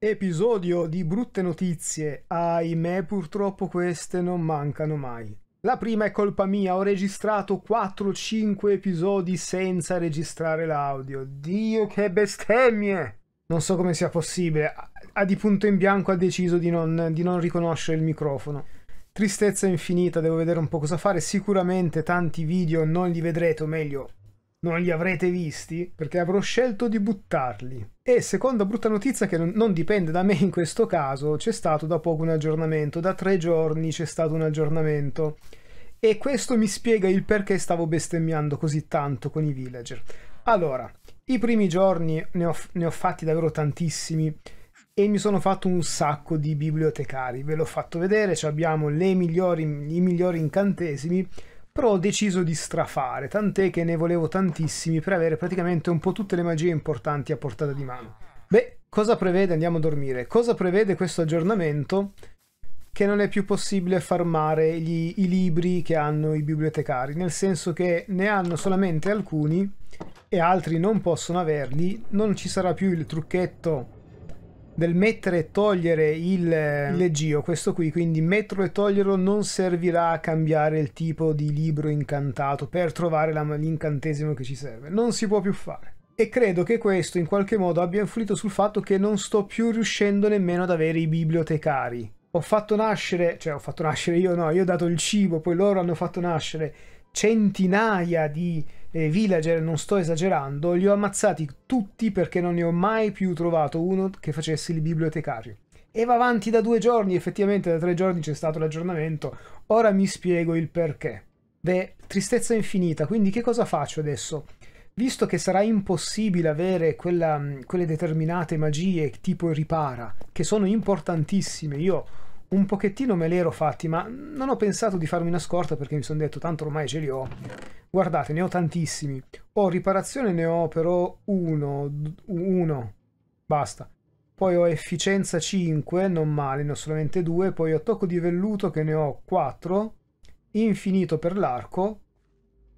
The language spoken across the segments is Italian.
Episodio di brutte notizie, ahimè purtroppo queste non mancano mai. La prima è colpa mia, ho registrato 4-5 episodi senza registrare l'audio. Dio che bestemmie! Non so come sia possibile, a di punto in bianco ha deciso di non, di non riconoscere il microfono. Tristezza infinita, devo vedere un po' cosa fare, sicuramente tanti video non li vedrete, o meglio, non li avrete visti perché avrò scelto di buttarli. E seconda brutta notizia che non dipende da me in questo caso, c'è stato da poco un aggiornamento, da tre giorni c'è stato un aggiornamento. E questo mi spiega il perché stavo bestemmiando così tanto con i villager. Allora, i primi giorni ne ho, ne ho fatti davvero tantissimi e mi sono fatto un sacco di bibliotecari, ve l'ho fatto vedere, abbiamo migliori, i migliori incantesimi, però ho deciso di strafare, tant'è che ne volevo tantissimi per avere praticamente un po' tutte le magie importanti a portata di mano. Beh, cosa prevede? Andiamo a dormire. Cosa prevede questo aggiornamento? Che non è più possibile farmare gli, i libri che hanno i bibliotecari, nel senso che ne hanno solamente alcuni e altri non possono averli, non ci sarà più il trucchetto del mettere e togliere il mm. leggio, questo qui, quindi metterlo e toglierlo non servirà a cambiare il tipo di libro incantato per trovare la, l'incantesimo che ci serve, non si può più fare. E credo che questo in qualche modo abbia influito sul fatto che non sto più riuscendo nemmeno ad avere i bibliotecari. Ho fatto nascere, cioè ho fatto nascere io no, io ho dato il cibo, poi loro hanno fatto nascere centinaia di eh, villager, non sto esagerando, li ho ammazzati tutti perché non ne ho mai più trovato uno che facesse il bibliotecario. E va avanti da due giorni, effettivamente da tre giorni c'è stato l'aggiornamento, ora mi spiego il perché. Beh, tristezza infinita, quindi che cosa faccio adesso? Visto che sarà impossibile avere quella, quelle determinate magie tipo ripara, che sono importantissime, io un pochettino me l'ero fatti, ma non ho pensato di farmi una scorta perché mi sono detto tanto ormai ce li ho. Guardate, ne ho tantissimi. Ho riparazione, ne ho però uno, uno, basta. Poi ho efficienza 5, non male, ne ho solamente due. Poi ho tocco di velluto che ne ho 4. Infinito per l'arco.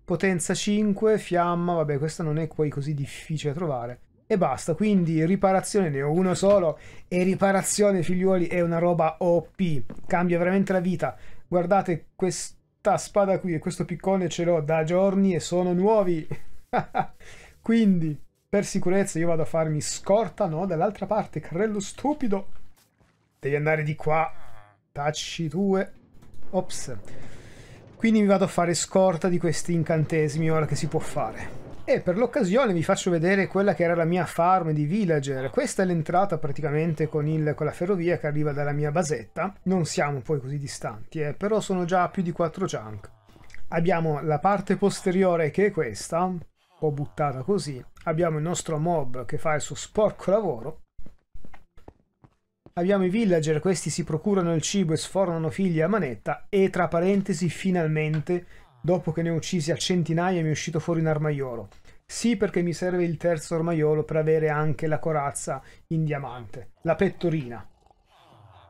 Potenza 5, fiamma, vabbè questa non è poi così difficile da trovare e basta. Quindi riparazione ne ho uno solo e riparazione figliuoli è una roba OP, cambia veramente la vita. Guardate questa spada qui e questo piccone ce l'ho da giorni e sono nuovi. Quindi per sicurezza io vado a farmi scorta, no, dall'altra parte, carrello stupido. Devi andare di qua. Tacci tue. Ops. Quindi mi vado a fare scorta di questi incantesimi ora che si può fare e per l'occasione vi faccio vedere quella che era la mia farm di villager questa è l'entrata praticamente con, il, con la ferrovia che arriva dalla mia basetta non siamo poi così distanti eh, però sono già più di 4 junk. abbiamo la parte posteriore che è questa un po' buttata così abbiamo il nostro mob che fa il suo sporco lavoro Abbiamo i villager, questi si procurano il cibo e sfornano figli a manetta e tra parentesi finalmente, dopo che ne ho uccisi a centinaia, mi è uscito fuori un armaiolo. Sì, perché mi serve il terzo ormaiolo per avere anche la corazza in diamante, la pettorina.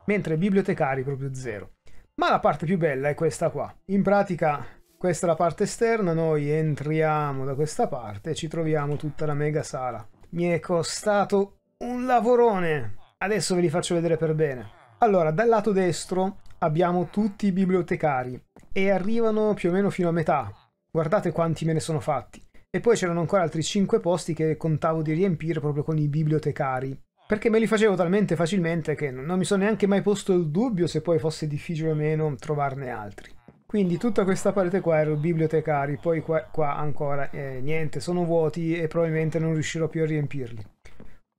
Mentre bibliotecari proprio zero. Ma la parte più bella è questa qua. In pratica questa è la parte esterna, noi entriamo da questa parte e ci troviamo tutta la mega sala. Mi è costato un lavorone! Adesso ve li faccio vedere per bene. Allora, dal lato destro abbiamo tutti i bibliotecari e arrivano più o meno fino a metà. Guardate quanti me ne sono fatti. E poi c'erano ancora altri 5 posti che contavo di riempire proprio con i bibliotecari. Perché me li facevo talmente facilmente che non mi sono neanche mai posto il dubbio se poi fosse difficile o meno trovarne altri. Quindi tutta questa parete qua ero bibliotecari, poi qua, qua ancora eh, niente, sono vuoti e probabilmente non riuscirò più a riempirli.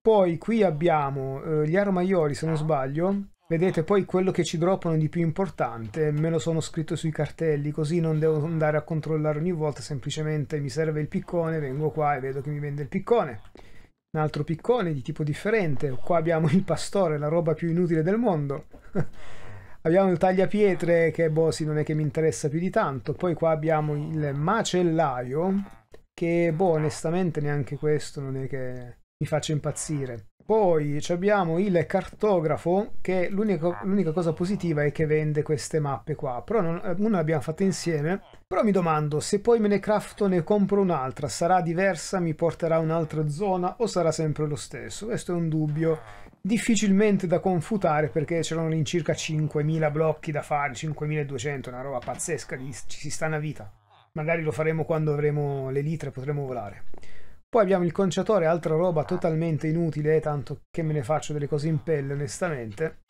Poi qui abbiamo eh, gli armaioli se non sbaglio, Vedete, poi quello che ci droppano di più importante me lo sono scritto sui cartelli, così non devo andare a controllare ogni volta, semplicemente mi serve il piccone, vengo qua e vedo che mi vende il piccone. Un altro piccone di tipo differente, qua abbiamo il pastore, la roba più inutile del mondo. abbiamo il tagliapietre che boh sì non è che mi interessa più di tanto, poi qua abbiamo il macellaio che boh onestamente neanche questo non è che mi faccia impazzire poi abbiamo il cartografo che l'unica cosa positiva è che vende queste mappe qua, però non, eh, una l'abbiamo fatta insieme, però mi domando se poi me ne crafto ne compro un'altra, sarà diversa, mi porterà a un'altra zona o sarà sempre lo stesso? Questo è un dubbio difficilmente da confutare perché c'erano all'incirca 5.000 blocchi da fare, 5.200, una roba pazzesca, ci si sta una vita. Magari lo faremo quando avremo le litre e potremo volare. Poi abbiamo il conciatore, altra roba totalmente inutile, tanto che me ne faccio delle cose in pelle onestamente.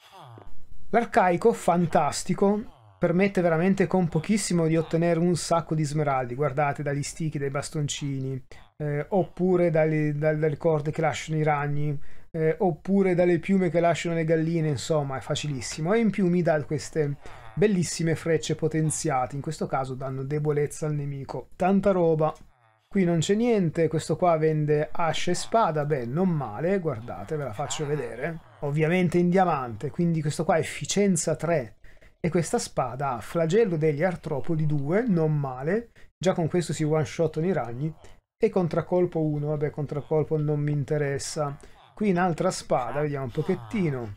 L'arcaico, fantastico, permette veramente con pochissimo di ottenere un sacco di smeraldi, guardate, dagli stichi, dai bastoncini, eh, oppure dalle, dalle, corde che lasciano i ragni, eh, oppure dalle piume che lasciano le galline, insomma, è facilissimo. E in più mi dà queste bellissime frecce potenziate, in questo caso danno debolezza al nemico. Tanta roba! qui non c'è niente, questo qua vende asce e spada, beh non male, guardate ve la faccio vedere, ovviamente in diamante, quindi questo qua è efficienza 3 e questa spada ha flagello degli artropodi 2, non male, già con questo si one shotano i ragni e contraccolpo 1, vabbè contraccolpo non mi interessa, qui un'altra spada, vediamo un pochettino,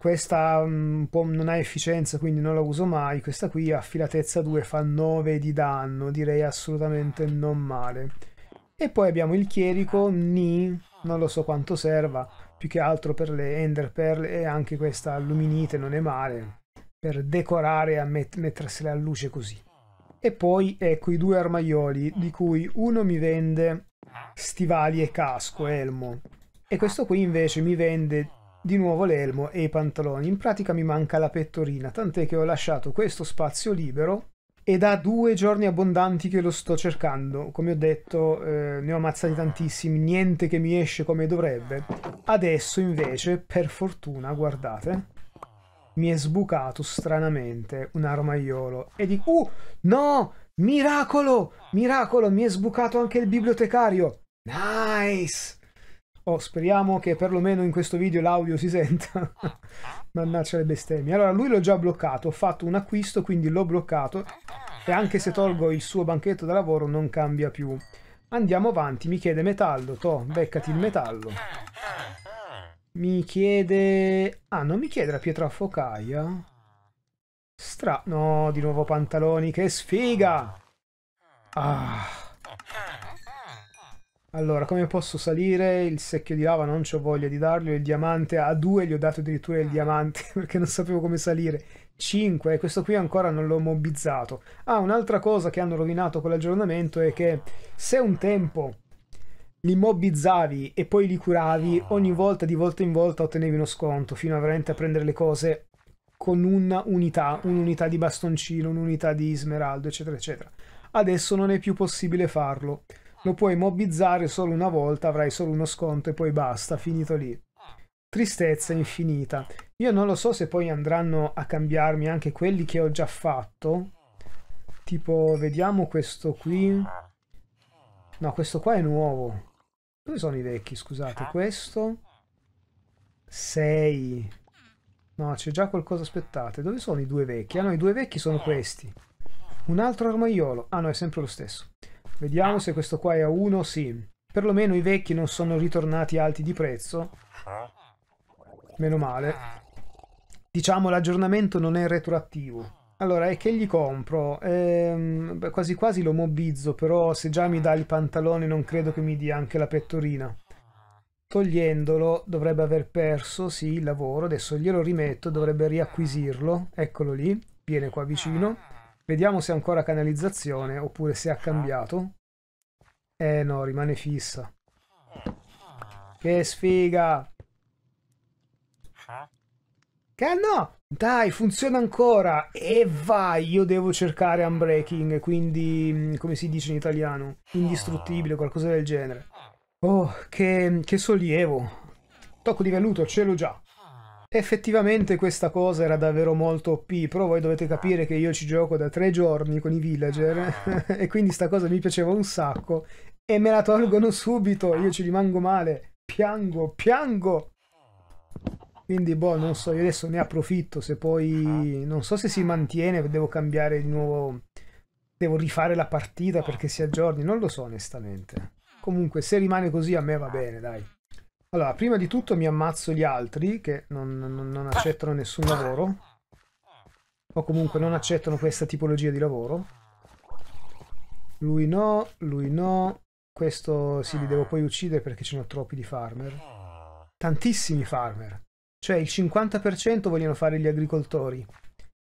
questa um, non ha efficienza quindi non la uso mai, questa qui a filatezza 2 fa 9 di danno, direi assolutamente non male. E poi abbiamo il chierico, Ni, non lo so quanto serva, più che altro per le ender pearl e anche questa luminite non è male, per decorare e met mettersela a luce così. E poi ecco i due armaioli, di cui uno mi vende stivali e casco, elmo, e questo qui invece mi vende di nuovo l'elmo e i pantaloni, in pratica mi manca la pettorina, tant'è che ho lasciato questo spazio libero e da due giorni abbondanti che lo sto cercando. Come ho detto, eh, ne ho ammazzati tantissimi, niente che mi esce come dovrebbe. Adesso invece, per fortuna, guardate, mi è sbucato stranamente un armaiolo e di... "Uh, no! Miracolo! Miracolo, mi è sbucato anche il bibliotecario!" Nice! Oh, speriamo che perlomeno in questo video l'audio si senta. Mannaggia le bestemmie. Allora, lui l'ho già bloccato, ho fatto un acquisto, quindi l'ho bloccato. E anche se tolgo il suo banchetto da lavoro non cambia più. Andiamo avanti, mi chiede metallo. Toh, beccati il metallo. Mi chiede... Ah, non mi chiede la pietra focaia? Stra... No, di nuovo pantaloni, che sfiga! Ah... Allora, come posso salire? Il secchio di lava non ho voglia di darglielo. il diamante a 2 gli ho dato addirittura il ah. diamante perché non sapevo come salire. 5, questo qui ancora non l'ho mobbizzato. Ah, un'altra cosa che hanno rovinato con l'aggiornamento è che se un tempo li mobbizzavi e poi li curavi, ah. ogni volta di volta in volta ottenevi uno sconto fino a veramente a prendere le cose con una unità, un'unità di bastoncino, un'unità di smeraldo, eccetera, eccetera. Adesso non è più possibile farlo. Lo puoi mobbizzare solo una volta, avrai solo uno sconto e poi basta, finito lì. Tristezza infinita. Io non lo so se poi andranno a cambiarmi anche quelli che ho già fatto. Tipo, vediamo questo qui. No, questo qua è nuovo. Dove sono i vecchi, scusate? Questo. 6. No, c'è già qualcosa, aspettate. Dove sono i due vecchi? Ah no, i due vecchi sono questi. Un altro armaiolo. Ah no, è sempre lo stesso. Vediamo se questo qua è a 1, sì. Perlomeno i vecchi non sono ritornati alti di prezzo. Meno male. Diciamo l'aggiornamento non è retroattivo. Allora, e che gli compro? Ehm, quasi quasi lo mobbizzo, però se già mi dà il pantalone non credo che mi dia anche la pettorina. Togliendolo dovrebbe aver perso, sì, il lavoro. Adesso glielo rimetto, dovrebbe riacquisirlo. Eccolo lì, viene qua vicino. Vediamo se ha ancora canalizzazione oppure se ha cambiato. Eh no, rimane fissa. Che sfiga! Che no! Dai, funziona ancora! E vai! Io devo cercare Unbreaking, quindi, mm, come si dice in italiano, indistruttibile, qualcosa del genere. Oh, che, che sollievo! Tocco di velluto, ce l'ho già! Effettivamente questa cosa era davvero molto OP, però voi dovete capire che io ci gioco da tre giorni con i villager e quindi sta cosa mi piaceva un sacco e me la tolgono subito. Io ci rimango male. Piango, piango. Quindi, boh, non so, io adesso ne approfitto. Se poi, non so se si mantiene, devo cambiare di nuovo, devo rifare la partita perché si aggiorni. Non lo so, onestamente. Comunque, se rimane così, a me va bene, dai. Allora, prima di tutto mi ammazzo gli altri che non, non, non accettano nessun lavoro. O comunque non accettano questa tipologia di lavoro. Lui no, lui no, questo sì, li devo ah. poi uccidere perché ce ne ho troppi di farmer. Ah. Tantissimi farmer. Cioè il 50% vogliono fare gli agricoltori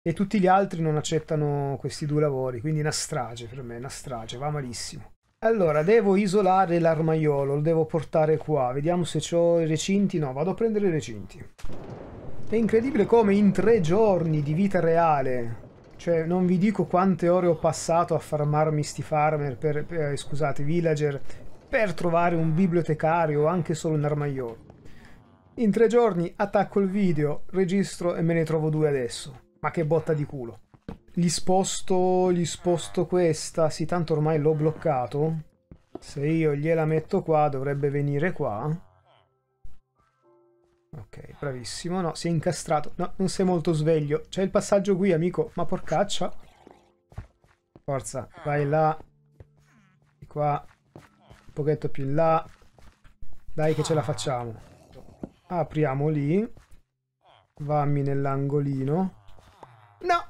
e tutti gli altri non accettano questi due lavori, quindi una strage per me, una strage, va malissimo. Allora, devo isolare l'armaiolo, lo devo portare qua, vediamo se ho i recinti, no, vado a prendere i recinti. È incredibile come in tre giorni di vita reale cioè, non vi dico quante ore ho passato a farmarmi sti farmer, per, per, eh, scusate, villager, per trovare un bibliotecario o anche solo un armaiolo. In tre giorni attacco il video, registro e me ne trovo due adesso. Ma che botta di culo. Gli sposto, gli sposto questa, sì tanto ormai l'ho bloccato. Se io gliela metto qua dovrebbe venire qua. Ok, bravissimo. No, si è incastrato. No, non sei molto sveglio. C'è il passaggio qui, amico. Ma porcaccia. Forza, vai là. Di qua. Un pochetto più in là. Dai che ce la facciamo. Apriamo lì. Vammi nell'angolino. No!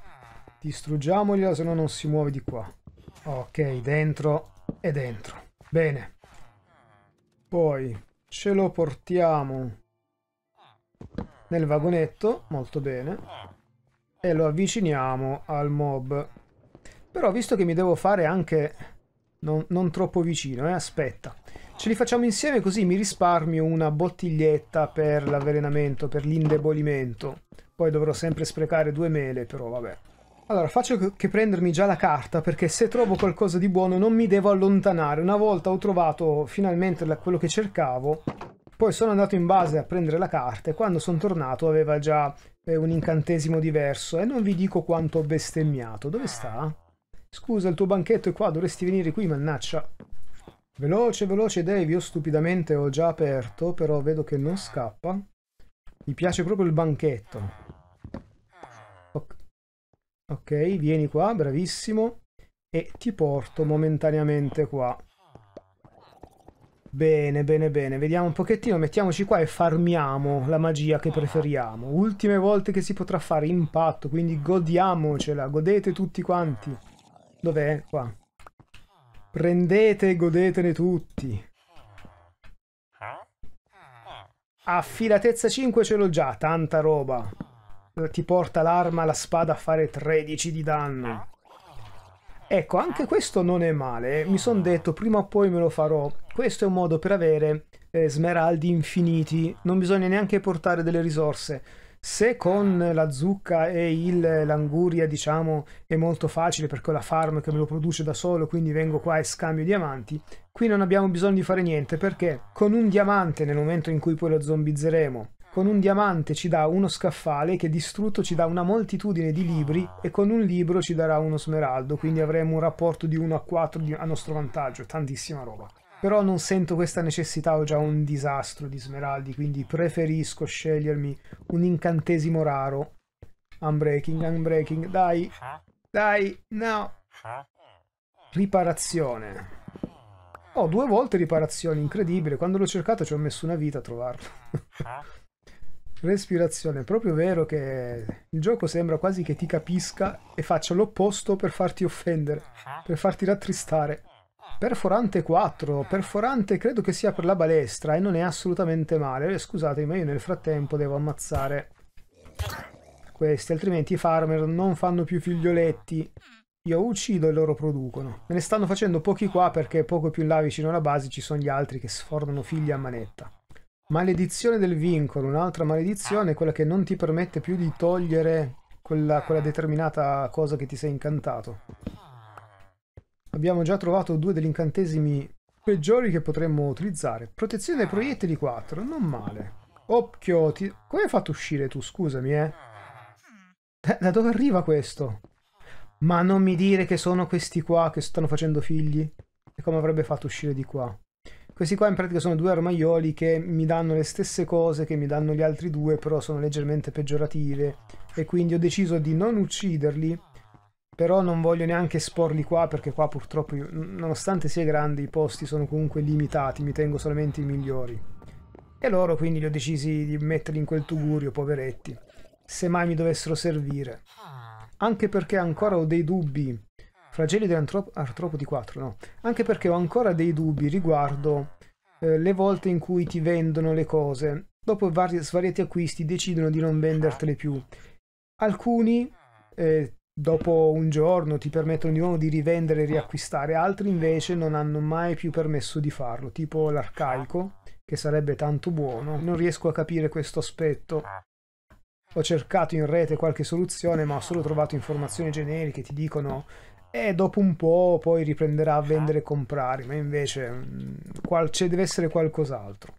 Distruggiamoglielo, se no non si muove di qua. Ok, dentro e dentro. Bene. Poi ce lo portiamo nel vagonetto, molto bene, e lo avviciniamo al mob. Però visto che mi devo fare anche non, non troppo vicino, eh, aspetta, ce li facciamo insieme così mi risparmio una bottiglietta per l'avvelenamento, per l'indebolimento. Poi dovrò sempre sprecare due mele, però vabbè. Allora, faccio che prendermi già la carta, perché se trovo qualcosa di buono non mi devo allontanare. Una volta ho trovato finalmente quello che cercavo, poi sono andato in base a prendere la carta e quando sono tornato aveva già eh, un incantesimo diverso e non vi dico quanto ho bestemmiato. Dove ah. sta? Scusa, il tuo banchetto è qua, dovresti venire qui, mannaccia. Veloce, veloce Dave, io stupidamente ho già aperto, però vedo che non scappa. Mi piace proprio il banchetto. Ok, vieni qua, bravissimo. E ti porto momentaneamente qua. Bene, bene, bene, vediamo un pochettino, mettiamoci qua e farmiamo la magia che preferiamo. Ultime volte che si potrà fare impatto, quindi godiamocela, godete tutti quanti. Dov'è? Qua. Prendete e godetene tutti. Affilatezza 5 ce l'ho già, tanta roba. Ti porta l'arma, la spada a fare 13 di danno. Ecco, anche ah. questo non è male. Eh. Mi sono detto, prima o poi me lo farò. Questo è un modo per avere eh, smeraldi infiniti. Non bisogna neanche portare delle risorse. Se con ah. la zucca e l'anguria, diciamo, è molto facile perché ho la farm che me lo produce da solo, quindi vengo qua e scambio diamanti, qui non abbiamo bisogno di fare niente perché con un diamante, nel momento in cui poi lo zombizzeremo, con un diamante ci dà uno scaffale che distrutto ci dà una moltitudine di libri e con un libro ci darà uno smeraldo, quindi avremo un rapporto di 1 a 4 a nostro vantaggio, tantissima roba. Però non sento questa necessità, ho già un disastro di smeraldi, quindi preferisco scegliermi un incantesimo raro. Unbreaking, unbreaking, dai, dai, no. Riparazione. Ho oh, due volte riparazione, incredibile. Quando l'ho cercato ci ho messo una vita a trovarlo. Respirazione, è proprio vero che il gioco sembra quasi che ti capisca e faccia l'opposto per farti offendere, per farti rattristare. Perforante 4, perforante credo che sia per la balestra e non è assolutamente male. Eh, scusate, ma io nel frattempo devo ammazzare questi, altrimenti i farmer non fanno più figlioletti. Io uccido e loro producono. Me ne stanno facendo pochi qua perché poco più in là vicino alla base ci sono gli altri che sfornano figli a manetta. Maledizione del vincolo, un'altra maledizione, quella che non ti permette più di togliere quella, quella determinata cosa che ti sei incantato. Abbiamo già trovato due degli incantesimi peggiori che potremmo utilizzare. Protezione dai proiettili 4, non male. Occhio, ti... come hai fatto uscire tu? Scusami, eh. da dove arriva questo? Ma non mi dire che sono questi qua che stanno facendo figli. E come avrebbe fatto uscire di qua? Questi qua in pratica sono due armaioli che mi danno le stesse cose che mi danno gli altri due, però sono leggermente peggiorative. E quindi ho deciso di non ucciderli, però non voglio neanche esporli qua, perché qua purtroppo, nonostante sia grande, i posti sono comunque limitati, mi tengo solamente i migliori. E loro quindi li ho decisi di metterli in quel tugurio, poveretti, se mai mi dovessero servire. Anche perché ancora ho dei dubbi Flageli dell'artropodi 4, no. Anche perché ho ancora dei dubbi riguardo eh, le volte in cui ti vendono le cose. Dopo vari, svariati acquisti decidono di non vendertele più. Alcuni, eh, dopo un giorno, ti permettono di nuovo di rivendere e riacquistare, altri invece non hanno mai più permesso di farlo, tipo l'arcaico, che sarebbe tanto buono. Non riesco a capire questo aspetto. Ho cercato in rete qualche soluzione, ma ho solo trovato informazioni generiche, che ti dicono e dopo un po' poi riprenderà a vendere e comprare, ma invece mm, qual- ci deve essere qualcos'altro.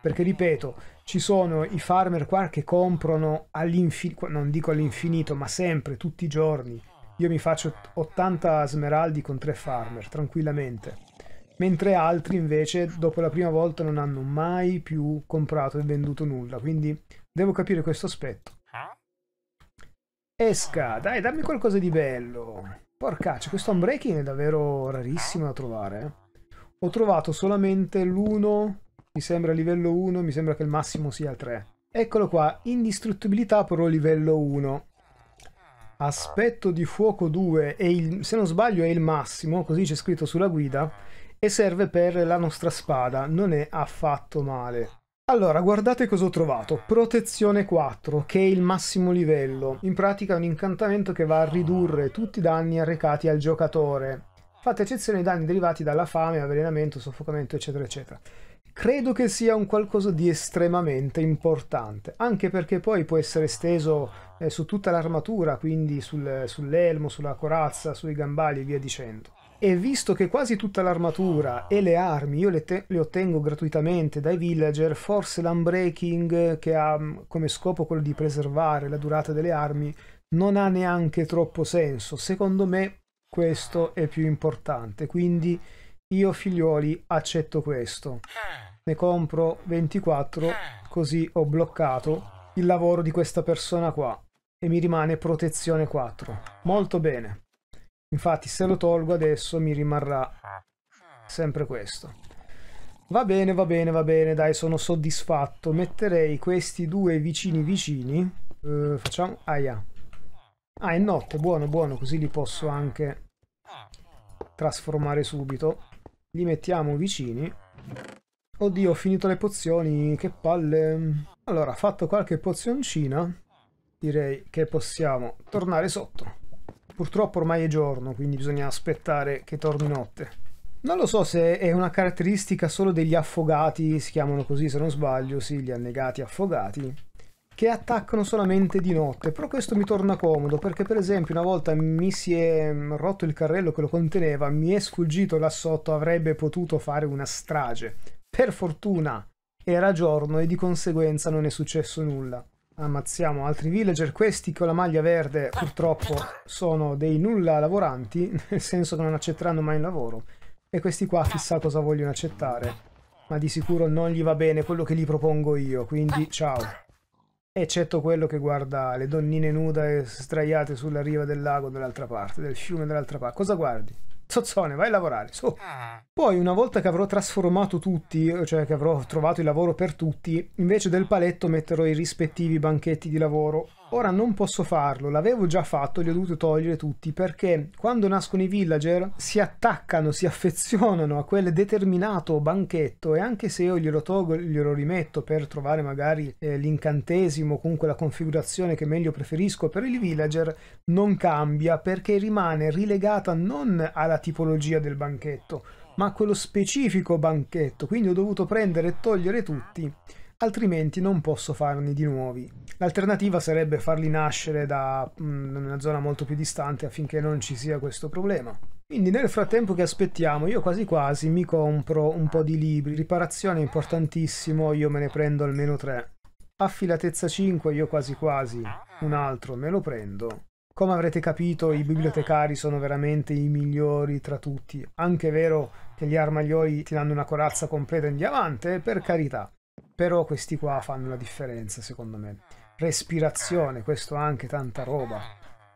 Perché ripeto, ci sono i farmer qua che comprano all'infinito, non dico all'infinito, ma sempre, tutti i giorni. Io mi faccio 80 smeraldi con tre farmer, tranquillamente. Mentre altri invece, dopo la prima volta, non hanno mai più comprato e venduto nulla. Quindi devo capire questo aspetto. Esca, dai, dammi qualcosa di bello. Porcaccia, questo unbreaking è davvero rarissimo da trovare. Eh. Ho trovato solamente l'1, mi sembra livello 1, mi sembra che il massimo sia il 3. Eccolo qua, indistruttibilità però livello 1. Aspetto di fuoco 2, e il, se non sbaglio è il massimo, così c'è scritto sulla guida, e serve per la nostra spada, non è affatto male. Allora, guardate cosa ho trovato. Protezione 4, che è il massimo livello. In pratica è un incantamento che va a ridurre tutti i danni arrecati al giocatore. Fatta eccezione ai danni derivati dalla fame, avvelenamento, soffocamento, eccetera, eccetera. Credo che sia un qualcosa di estremamente importante, anche perché poi può essere esteso eh, su tutta l'armatura, quindi sul, sull'elmo, sulla corazza, sui gambali e via dicendo. E visto che quasi tutta l'armatura e le armi io le, le, ottengo gratuitamente dai villager, forse l'unbreaking, che ha mm, come scopo quello di preservare la durata delle armi, non ha neanche troppo senso. Secondo me questo è più importante, quindi io figlioli accetto questo. Ne compro 24, così ho bloccato il lavoro di questa persona qua e mi rimane protezione 4. Molto bene. Infatti se lo tolgo adesso mi rimarrà sempre questo. Va bene, va bene, va bene, dai, sono soddisfatto. Metterei questi due vicini vicini. Eh, facciamo... Ah, ah, è notte, buono, buono, così li posso anche trasformare subito. Li mettiamo vicini. Oddio, ho finito le pozioni, che palle. Allora, fatto qualche pozioncina, direi che possiamo tornare sotto. Purtroppo ormai è giorno, quindi bisogna aspettare che torni notte. Non lo so se è una caratteristica solo degli affogati, si chiamano così se non sbaglio, sì, gli annegati affogati, che attaccano solamente di notte, però questo mi torna comodo perché per esempio una volta mi si è rotto il carrello che lo conteneva, mi è sfuggito là sotto, avrebbe potuto fare una strage. Per fortuna era giorno e di conseguenza non è successo nulla. Ammazziamo altri villager, questi con la maglia verde purtroppo sono dei nulla lavoranti, nel senso che non accetteranno mai il lavoro. E questi qua chissà cosa vogliono accettare, ma di sicuro non gli va bene quello che gli propongo io, quindi ciao. Eccetto quello che guarda le donnine nude sdraiate sulla riva del lago dall'altra parte, del fiume dall'altra parte. Cosa guardi? Tozzone, vai a lavorare, su. Ah. Poi, una volta che avrò trasformato tutti, cioè che avrò trovato il lavoro per tutti, invece del paletto metterò i rispettivi banchetti di lavoro. Ora non posso farlo, l'avevo già fatto, li ho dovuti togliere tutti perché quando nascono i villager si attaccano, si affezionano a quel determinato banchetto e anche se io glielo tolgo, glielo rimetto per trovare magari eh, l'incantesimo, comunque la configurazione che meglio preferisco per il villager, non cambia perché rimane rilegata non alla tipologia del banchetto, ma a quello specifico banchetto, quindi ho dovuto prendere e togliere tutti altrimenti non posso farne di nuovi. L'alternativa sarebbe farli nascere mm, da una zona molto più distante affinché non ci sia questo problema. Quindi nel frattempo che aspettiamo io quasi quasi mi compro un po' di libri, riparazione è importantissimo, io me ne prendo almeno tre. Affilatezza 5 io quasi quasi un altro me lo prendo. Come avrete capito i bibliotecari sono veramente i migliori tra tutti, anche vero che gli armaglioli ti danno una corazza completa in diamante, per carità, però questi qua fanno la differenza, secondo me. Respirazione, questo anche tanta roba.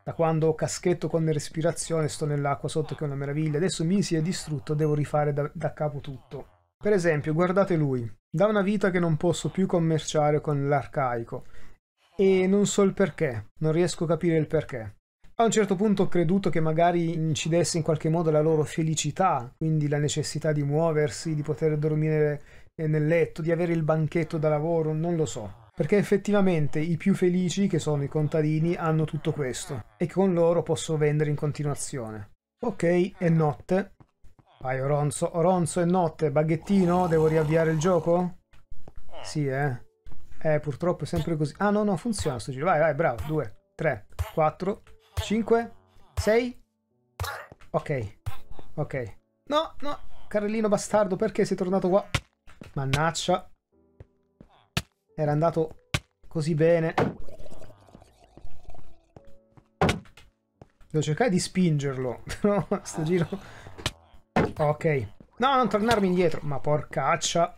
Da quando ho caschetto con respirazione sto nell'acqua sotto che è una meraviglia. Adesso mi si è distrutto, devo rifare da, da capo tutto. Per esempio, guardate lui. Da una vita che non posso più commerciare con l'arcaico. E non so il perché, non riesco a capire il perché. A un certo punto ho creduto che magari incidesse in qualche modo la loro felicità, quindi la necessità di muoversi, di poter dormire nel letto, di avere il banchetto da lavoro, non lo so. Perché effettivamente i più felici, che sono i contadini, hanno tutto questo e con loro posso vendere in continuazione. Ok, è notte. Vai Oronzo, Oronzo è notte, baghettino, devo riavviare il gioco? Sì, eh. Eh, purtroppo è sempre così. Ah, no, no, funziona sto giro. Vai, vai, bravo. 2, 3, 4, 5, 6. Ok, ok. No, no, carrellino bastardo, perché sei tornato qua? Mannaccia. Era andato così bene. Devo cercare di spingerlo, però no, sto giro... Ok. No, non tornarmi indietro. Ma porcaccia.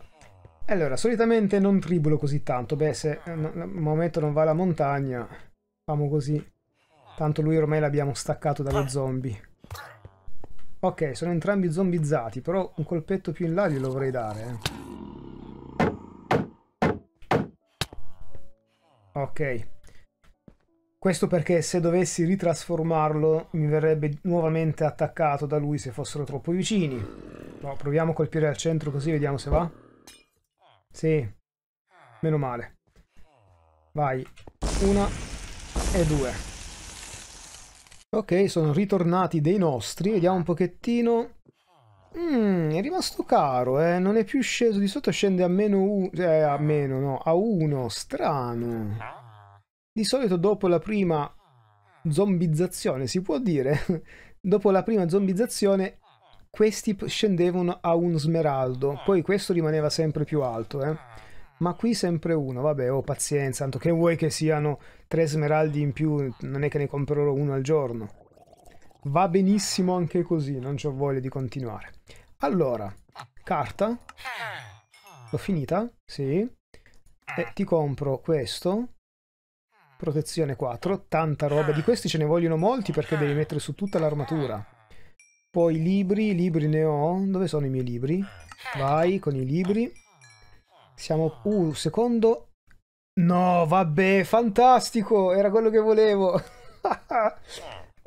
Allora, solitamente non tribulo così tanto. Beh, se al eh, momento non va la montagna, famo così. Tanto lui ormai l'abbiamo staccato dallo zombie. Ok, sono entrambi zombizzati, però un colpetto più in là glielo vorrei dare. Eh. Ok. Questo perché se dovessi ritrasformarlo mi verrebbe nuovamente attaccato da lui se fossero troppo vicini. No, proviamo a colpire al centro così vediamo se va. Sì. Meno male. Vai. Una e due. Ok, sono ritornati dei nostri. Vediamo un pochettino. Mm, è rimasto caro, eh. Non è più sceso di sotto, scende a meno 1. Eh, cioè, a meno, no. A 1. Strano. Di solito dopo la prima zombizzazione, si può dire? dopo la prima zombizzazione questi scendevano a un smeraldo, poi questo rimaneva sempre più alto, eh? ma qui sempre uno, vabbè, oh pazienza, tanto che vuoi che siano tre smeraldi in più, non è che ne comprerò uno al giorno. Va benissimo anche così, non ho voglia di continuare. Allora, carta. L'ho finita? Sì. E ti compro questo. Protezione 4, tanta roba. Di questi ce ne vogliono molti perché devi mettere su tutta l'armatura. Poi libri, libri ne ho. Dove sono i miei libri? Vai con i libri. Siamo... Uh, secondo... No, vabbè, fantastico! Era quello che volevo!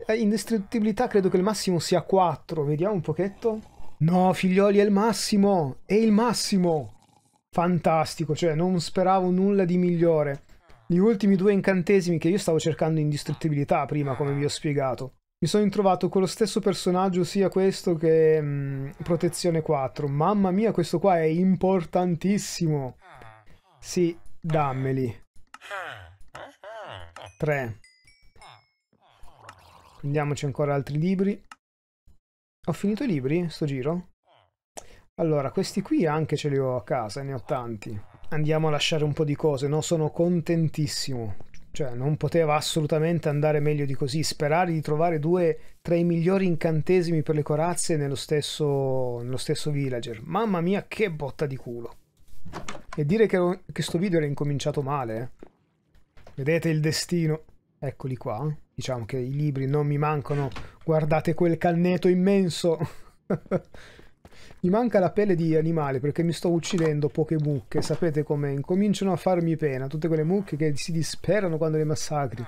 Eh, indistruttibilità credo che il massimo sia 4. Vediamo un pochetto. No, figlioli, è il massimo! È il massimo! Fantastico, cioè non speravo nulla di migliore. Gli ultimi due incantesimi che io stavo cercando indistruttibilità prima, come vi ho spiegato. Mi sono introvato con lo stesso personaggio sia questo che mh, mm, protezione 4. Mamma mia, questo qua è importantissimo. Sì, dammeli. 3. Prendiamoci ancora altri libri. Ho finito i libri sto giro? Allora, questi qui anche ce li ho a casa, ne ho tanti. Andiamo a lasciare un po' di cose, no? Sono contentissimo. Cioè, non poteva assolutamente andare meglio di così. Sperare di trovare due tra i migliori incantesimi per le corazze nello stesso, nello stesso villager. Mamma mia, che botta di culo. E dire che, che sto video era incominciato male, eh. Vedete il destino. Eccoli qua. Diciamo che i libri non mi mancano. Guardate quel canneto immenso. mi manca la pelle di animale perché mi sto uccidendo poche mucche. Sapete com'è? Incominciano a farmi pena. Tutte quelle mucche che si disperano quando le massacri.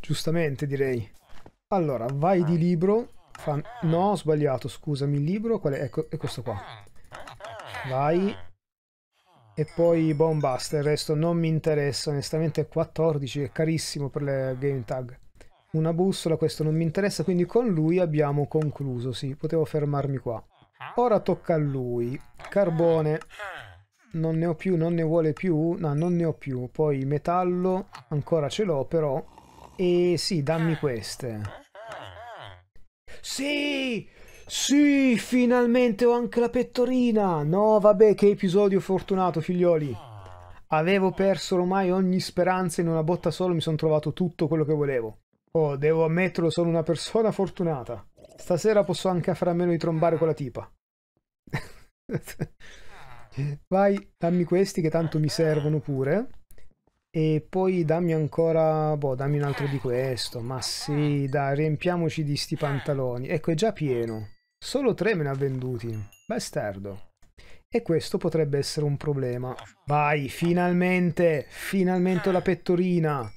Giustamente direi. Allora, vai di libro. Fa... No, ho sbagliato, scusami. Il libro, qual è? Ecco, è questo qua. Vai e poi Bombast, il resto non mi interessa, onestamente 14 è carissimo per le game tag. Una bussola, questo non mi interessa, quindi con lui abbiamo concluso, sì, potevo fermarmi qua. Ora tocca a lui. Carbone, non ne ho più, non ne vuole più, no, non ne ho più. Poi metallo, ancora ce l'ho però. E sì, dammi queste. Sì! Sì, finalmente ho anche la pettorina! No, vabbè, che episodio fortunato, figlioli! Avevo perso ormai ogni speranza in una botta solo, mi sono trovato tutto quello che volevo. Oh, devo ammetterlo, sono una persona fortunata. Stasera posso anche fare a meno di trombare quella tipa. Vai, dammi questi che tanto mi servono pure. E poi dammi ancora, boh, dammi un altro di questo. Ma sì, dai, riempiamoci di sti pantaloni. Ecco, è già pieno. Solo tre me ne ha venduti. Bastardo. E questo potrebbe essere un problema. Vai, finalmente! Finalmente la pettorina!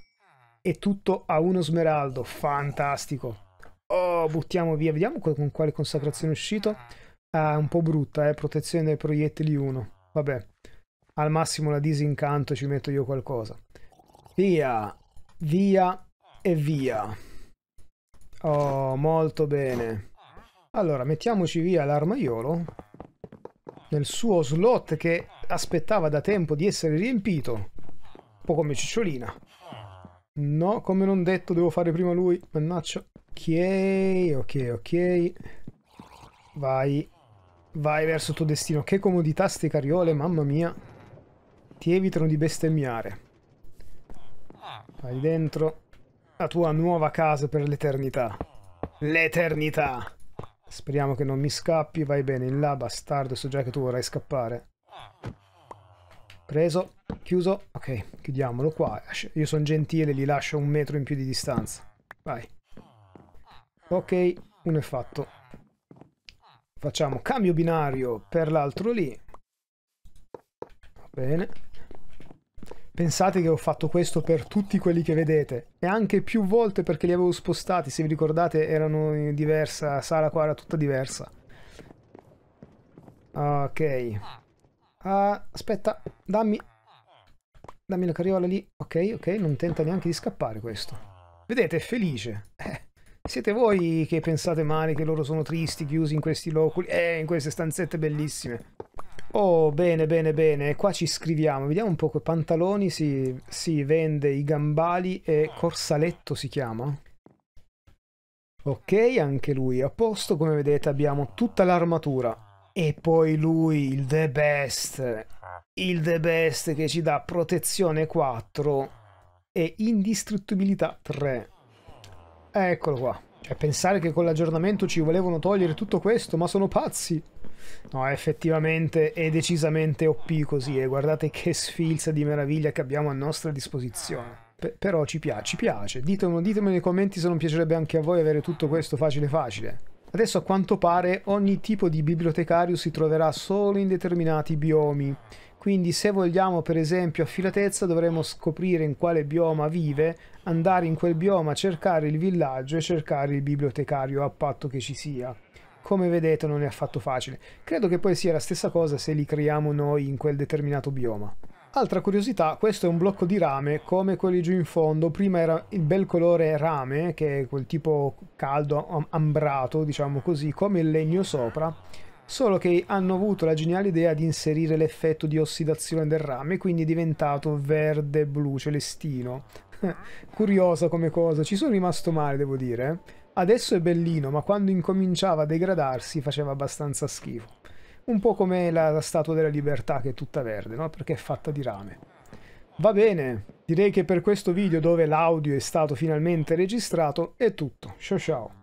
E tutto a uno smeraldo. Fantastico. Oh, buttiamo via. Vediamo con quale consacrazione è uscito. Ah, un po' brutta, eh. Protezione dai proiettili 1. Vabbè. Al massimo la disincanto ci metto io qualcosa. Via. Via e via. Oh, molto bene. Allora, mettiamoci via l'armaiolo nel suo slot che aspettava da tempo di essere riempito. Un po' come cicciolina. No, come non detto, devo fare prima lui. Mannaccia. Ok, ok, ok. Vai. Vai verso il tuo destino. Che comodità ste cariole, mamma mia. Ti evitano di bestemmiare. Vai dentro. La tua nuova casa per l'eternità. L'eternità. Speriamo che non mi scappi. Vai bene, in là, bastardo. So già che tu vorrai scappare. Preso, chiuso. Ok, chiudiamolo qua. Io sono gentile, gli lascio un metro in più di distanza. Vai. Ok, uno è fatto. Facciamo cambio binario per l'altro lì. Va bene. Pensate che ho fatto questo per tutti quelli che vedete e anche più volte perché li avevo spostati, se vi ricordate erano in diversa sala qua, era tutta diversa. Ok. Uh, aspetta, dammi... Dammi la carriola lì. Ok, ok, non tenta neanche di scappare questo. Vedete, è felice. Eh. Siete voi che pensate male che loro sono tristi, chiusi in questi loculi, eh, in queste stanzette bellissime. Oh, bene, bene, bene. Qua ci scriviamo. Vediamo un po' quei pantaloni. Si, si vende i gambali e corsaletto si chiama. Ok, anche lui a posto. Come vedete abbiamo tutta l'armatura. E poi lui, il The Best. Il The Best che ci dà protezione 4 e indistruttibilità 3. Eccolo qua. Cioè, pensare che con l'aggiornamento ci volevano togliere tutto questo, ma sono pazzi. No, effettivamente è decisamente OP così e eh. guardate che sfilza di meraviglia che abbiamo a nostra disposizione. P però ci piace, ci piace. Ditemelo, ditemelo nei commenti se non piacerebbe anche a voi avere tutto questo facile facile. Adesso a quanto pare ogni tipo di bibliotecario si troverà solo in determinati biomi, quindi se vogliamo per esempio affilatezza dovremo scoprire in quale bioma vive, andare in quel bioma, cercare il villaggio e cercare il bibliotecario a patto che ci sia come vedete non è affatto facile. Credo che poi sia la stessa cosa se li creiamo noi in quel determinato bioma. Altra curiosità, questo è un blocco di rame come quelli giù in fondo, prima era il bel colore rame, che è quel tipo caldo, ambrato, diciamo così, come il legno sopra, solo che hanno avuto la geniale idea di inserire l'effetto di ossidazione del rame, quindi è diventato verde-blu celestino. Curiosa come cosa, ci sono rimasto male devo dire. Adesso è bellino, ma quando incominciava a degradarsi faceva abbastanza schifo. Un po' come la Statua della Libertà che è tutta verde, no? Perché è fatta di rame. Va bene, direi che per questo video dove l'audio è stato finalmente registrato è tutto. Ciao ciao!